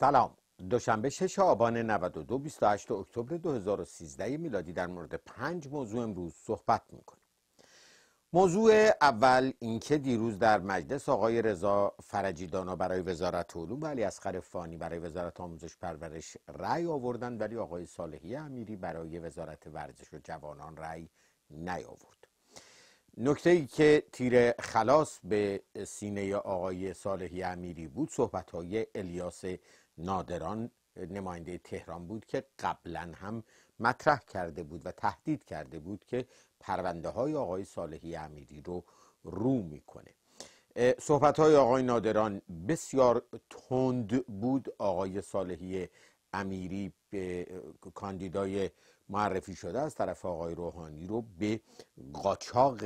سلام دوشنبه 6 آبان 92 28 اکتبر 2013 میلادی در مورد پنج موضوع امروز صحبت میکنیم موضوع اول اینکه دیروز در مجلس آقای رضا فرجی دانا برای وزارت علوم و علی اصغر فانی برای وزارت آموزش پرورش رأی آوردن ولی آقای صالحی امیری برای وزارت ورزش و جوانان رأی نیاورد نکته ای که تیر خلاص به سینه آقای صالحی امیری بود صحبت های الیاس نادران نماینده تهران بود که قبلا هم مطرح کرده بود و تهدید کرده بود که پرونده های آقای صالحی امیری رو رو میکنه صحبت های آقای نادران بسیار تند بود آقای صالحی امیری به کاندیدای معرفی شده از طرف آقای روحانی رو به قاچاق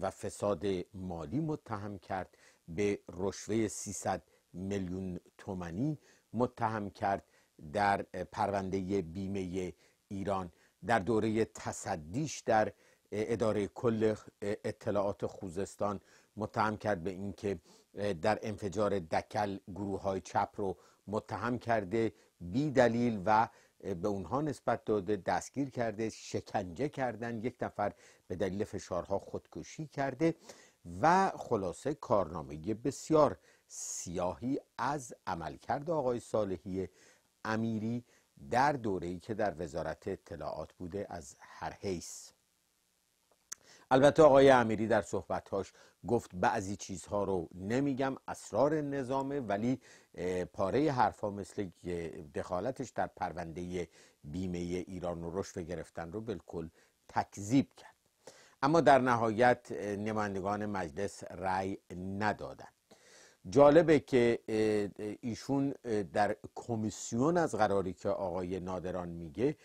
و فساد مالی متهم کرد به رشوه 300 میلیون تومنی متهم کرد در پرونده بیمه ایران در دوره تصدیش در اداره کل اطلاعات خوزستان متهم کرد به اینکه در انفجار دکل گروه های چپ رو متهم کرده بی دلیل و به اونها نسبت داده دستگیر کرده شکنجه کردن یک نفر به دلیل فشارها خودکشی کرده و خلاصه کارنامه بسیار سیاهی از عملکرد آقای صالحی امیری در دوره‌ای که در وزارت اطلاعات بوده از هر حیث البته آقای امیری در صحبتهاش گفت بعضی چیزها رو نمیگم اسرار نظامه ولی پاره حرفا مثل دخالتش در پرونده بیمه ایران و رشوه گرفتن رو بالکل تکذیب کرد اما در نهایت نمایندگان مجلس رأی ندادند جالبه که ایشون در کمیسیون از قراری که آقای نادران میگه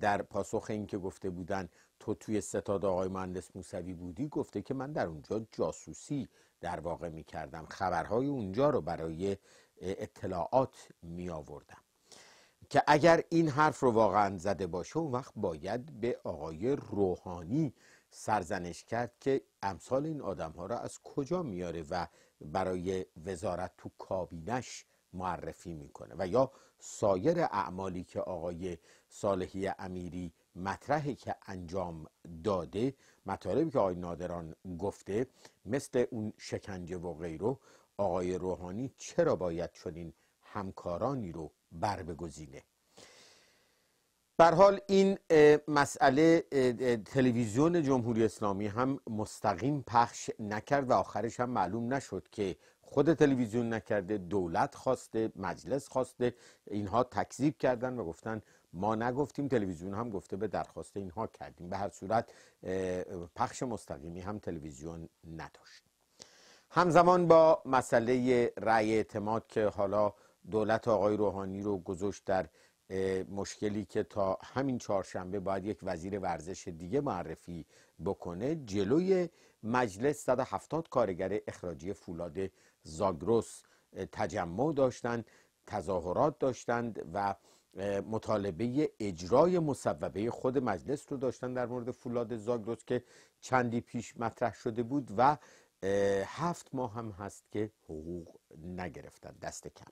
در پاسخ که گفته بودن تو توی ستاد آقای مهندس موسوی بودی گفته که من در اونجا جاسوسی در واقع میکردم خبرهای اونجا رو برای اطلاعات می آوردم که اگر این حرف رو واقعا زده باشه اون وقت باید به آقای روحانی سرزنش کرد که امثال این آدم ها را از کجا میاره و برای وزارت تو کابینش معرفی میکنه و یا سایر اعمالی که آقای صالحی امیری مطرحی که انجام داده مطالبی که آقای نادران گفته مثل اون شکنجه و غیره آقای روحانی چرا باید چنین همکارانی رو بربگزینه بر حال این مسئله تلویزیون جمهوری اسلامی هم مستقیم پخش نکرد و آخرش هم معلوم نشد که خود تلویزیون نکرده دولت خواسته مجلس خواسته اینها تکذیب کردن و گفتن ما نگفتیم تلویزیون هم گفته به درخواست اینها کردیم به هر صورت پخش مستقیمی هم تلویزیون نداشت همزمان با مسئله رأی اعتماد که حالا دولت آقای روحانی رو گذاشت در مشکلی که تا همین چهارشنبه باید یک وزیر ورزش دیگه معرفی بکنه جلوی مجلس 170 کارگر اخراجی فولاد زاگروس تجمع داشتند تظاهرات داشتند و مطالبه اجرای مصوبه خود مجلس رو داشتن در مورد فولاد زاگروس که چندی پیش مطرح شده بود و هفت ماه هم هست که حقوق نگرفتن دست کم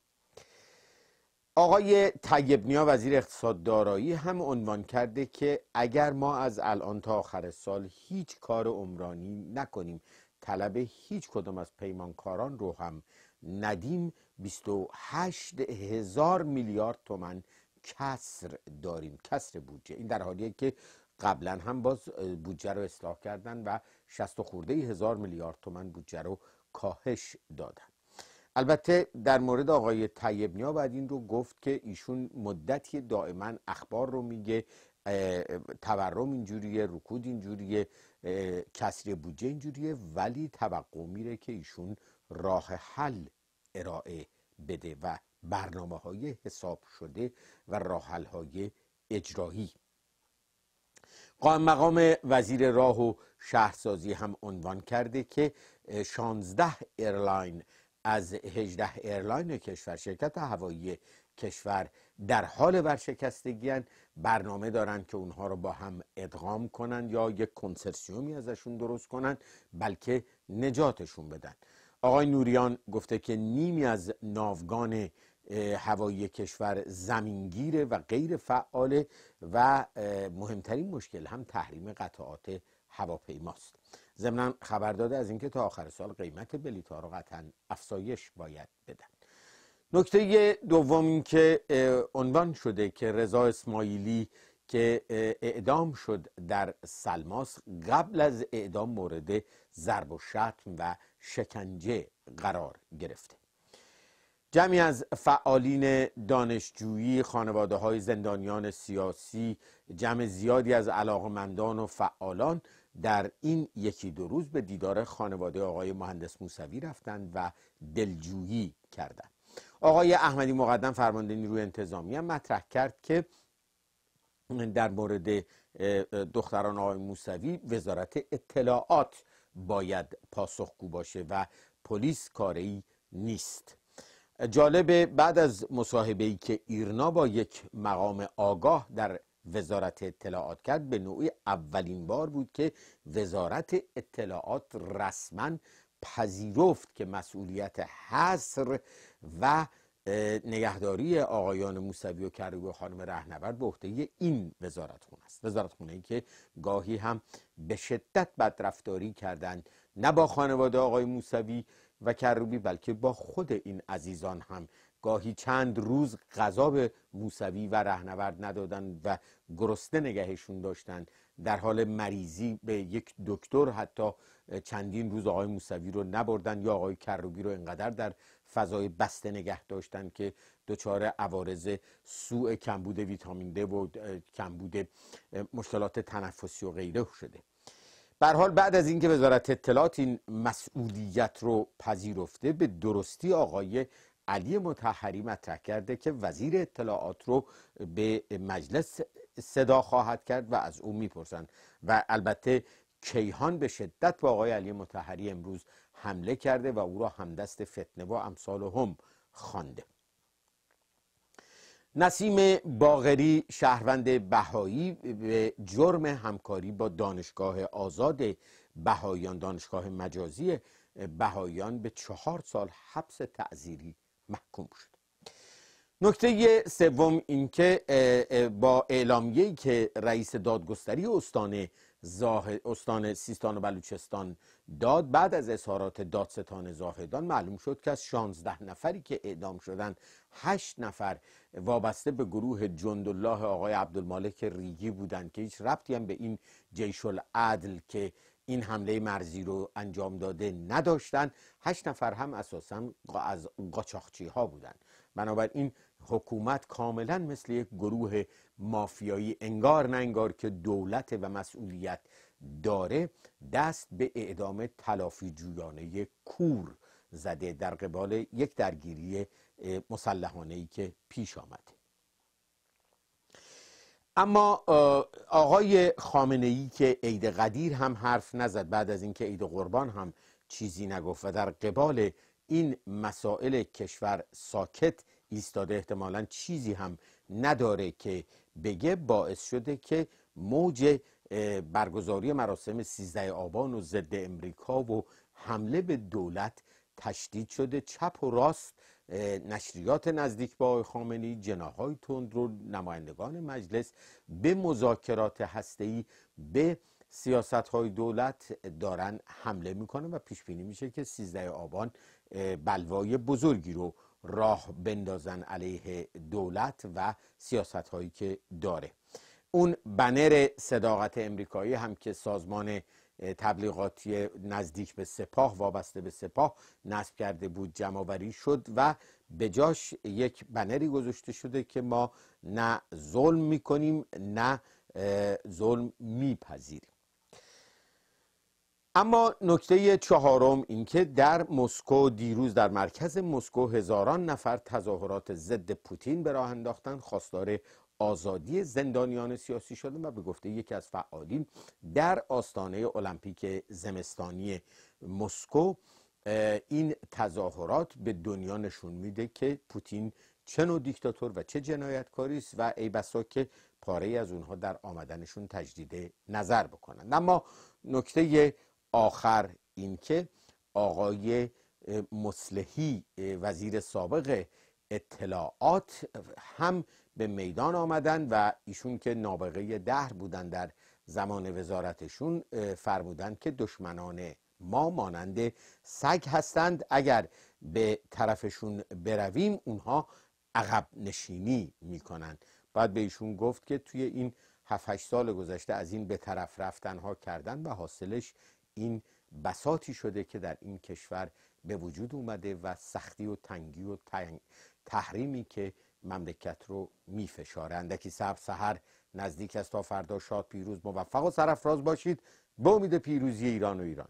آقای طیب نیا وزیر اقتصاد دارایی هم عنوان کرده که اگر ما از الان تا آخر سال هیچ کار عمرانی نکنیم طلب هیچ کدام از پیمانکاران رو هم ندیم 28 هزار میلیارد تومن کسر داریم کسر بودجه این در حالیه که قبلا هم باز بودجه رو اصلاح کردن و 60 خورده هزار میلیارد تومن بودجه رو کاهش دادن البته در مورد آقای طیب نیا بعد این رو گفت که ایشون مدتی دائما اخبار رو میگه تورم اینجوریه رکود اینجوریه کسری بودجه اینجوریه ولی توقع میره که ایشون راه حل ارائه بده و برنامه های حساب شده و راه حل های اجرایی قائم مقام وزیر راه و شهرسازی هم عنوان کرده که 16 ایرلاین از 18 ایرلاین کشور شرکت هوایی کشور در حال ورشکستگی برنامه دارند که اونها رو با هم ادغام کنن یا یک کنسرسیومی ازشون درست کنن بلکه نجاتشون بدن آقای نوریان گفته که نیمی از ناوگان هوایی کشور زمینگیره و غیر فعاله و مهمترین مشکل هم تحریم قطعات هواپیماست ضمن خبر داده از اینکه تا آخر سال قیمت بلیط ها رو قطعا افزایش باید بدن نکته دوم این که عنوان شده که رضا اسماعیلی که اعدام شد در سلماس قبل از اعدام مورد ضرب و شتم و شکنجه قرار گرفته جمعی از فعالین دانشجویی خانواده های زندانیان سیاسی جمع زیادی از علاقمندان و فعالان در این یکی دو روز به دیدار خانواده آقای مهندس موسوی رفتند و دلجویی کردند آقای احمدی مقدم فرمانده نیروی انتظامی هم مطرح کرد که در مورد دختران آقای موسوی وزارت اطلاعات باید پاسخگو باشه و پلیس کاری نیست جالب بعد از مصاحبه ای که ایرنا با یک مقام آگاه در وزارت اطلاعات کرد به نوعی اولین بار بود که وزارت اطلاعات رسما پذیرفت که مسئولیت حصر و نگهداری آقایان موسوی و کروبی و خانم رهنورد به عهده این وزارت خونه است وزارت خونه ای که گاهی هم به شدت بدرفتاری کردند نه با خانواده آقای موسوی و کروبی بلکه با خود این عزیزان هم گاهی چند روز غذا به موسوی و رهنورد ندادن و گرسنه نگهشون داشتند در حال مریضی به یک دکتر حتی چندین روز آقای موسوی رو نبردن یا آقای کروبی رو انقدر در فضای بسته نگه داشتن که دچار عوارض سوء کمبود ویتامین د و کمبود مشکلات تنفسی و غیره شده بر حال بعد از اینکه وزارت اطلاعات این مسئولیت رو پذیرفته به درستی آقای علی متحری مطرح کرده که وزیر اطلاعات رو به مجلس صدا خواهد کرد و از او میپرسند و البته کیهان به شدت با آقای علی متحری امروز حمله کرده و او را همدست فتنه و امثال هم خانده نسیم باغری شهروند بهایی به جرم همکاری با دانشگاه آزاد بهاییان دانشگاه مجازی بهاییان به چهار سال حبس تعذیری محکوم نکته سوم اینکه با اعلامیه‌ای که رئیس دادگستری استان استان سیستان و بلوچستان داد بعد از اظهارات دادستان زاهدان معلوم شد که از 16 نفری که اعدام شدند 8 نفر وابسته به گروه جندالله آقای عبدالمالک ریگی بودند که هیچ ربطی هم به این جیش العدل که این حمله مرزی رو انجام داده نداشتن هشت نفر هم اساسا از قاچاقچی ها بودن بنابراین حکومت کاملا مثل یک گروه مافیایی انگار ننگار که دولت و مسئولیت داره دست به اعدام تلافی جویانه کور زده در قبال یک درگیری مسلحانه ای که پیش آمده اما آقای خامنه ای که عید قدیر هم حرف نزد بعد از اینکه عید قربان هم چیزی نگفت و در قبال این مسائل کشور ساکت ایستاده احتمالا چیزی هم نداره که بگه باعث شده که موج برگزاری مراسم 13 آبان و ضد امریکا و حمله به دولت تشدید شده چپ و راست نشریات نزدیک به آقای خامنه‌ای جناهای رو نمایندگان مجلس به مذاکرات هسته‌ای به سیاست های دولت دارن حمله میکنن و پیش بینی میشه که سیزده آبان بلوای بزرگی رو راه بندازن علیه دولت و سیاست هایی که داره اون بنر صداقت امریکایی هم که سازمان تبلیغاتی نزدیک به سپاه وابسته به سپاه نصب کرده بود جمعآوری شد و به جاش یک بنری گذاشته شده که ما نه ظلم میکنیم نه ظلم میپذیریم اما نکته چهارم اینکه در مسکو دیروز در مرکز مسکو هزاران نفر تظاهرات ضد پوتین به راه انداختن خواستار آزادی زندانیان سیاسی شده و به گفته یکی از فعالین در آستانه المپیک زمستانی مسکو این تظاهرات به دنیا نشون میده که پوتین چه نوع دیکتاتور و چه جنایتکاری است و ای بسا که پاره از اونها در آمدنشون تجدید نظر بکنند اما نکته آخر اینکه آقای مصلحی وزیر سابق اطلاعات هم به میدان آمدن و ایشون که نابغه دهر بودن در زمان وزارتشون فرمودند که دشمنان ما مانند سگ هستند اگر به طرفشون برویم اونها عقب نشینی میکنند بعد به ایشون گفت که توی این 7 سال گذشته از این به طرف رفتن ها کردن و حاصلش این بساتی شده که در این کشور به وجود اومده و سختی و تنگی و تنگ تحریمی که مملکت رو میفشاره اندکی صبر سحر نزدیک است تا فردا شاد پیروز موفق و سرفراز باشید به امید پیروزی ایران و ایران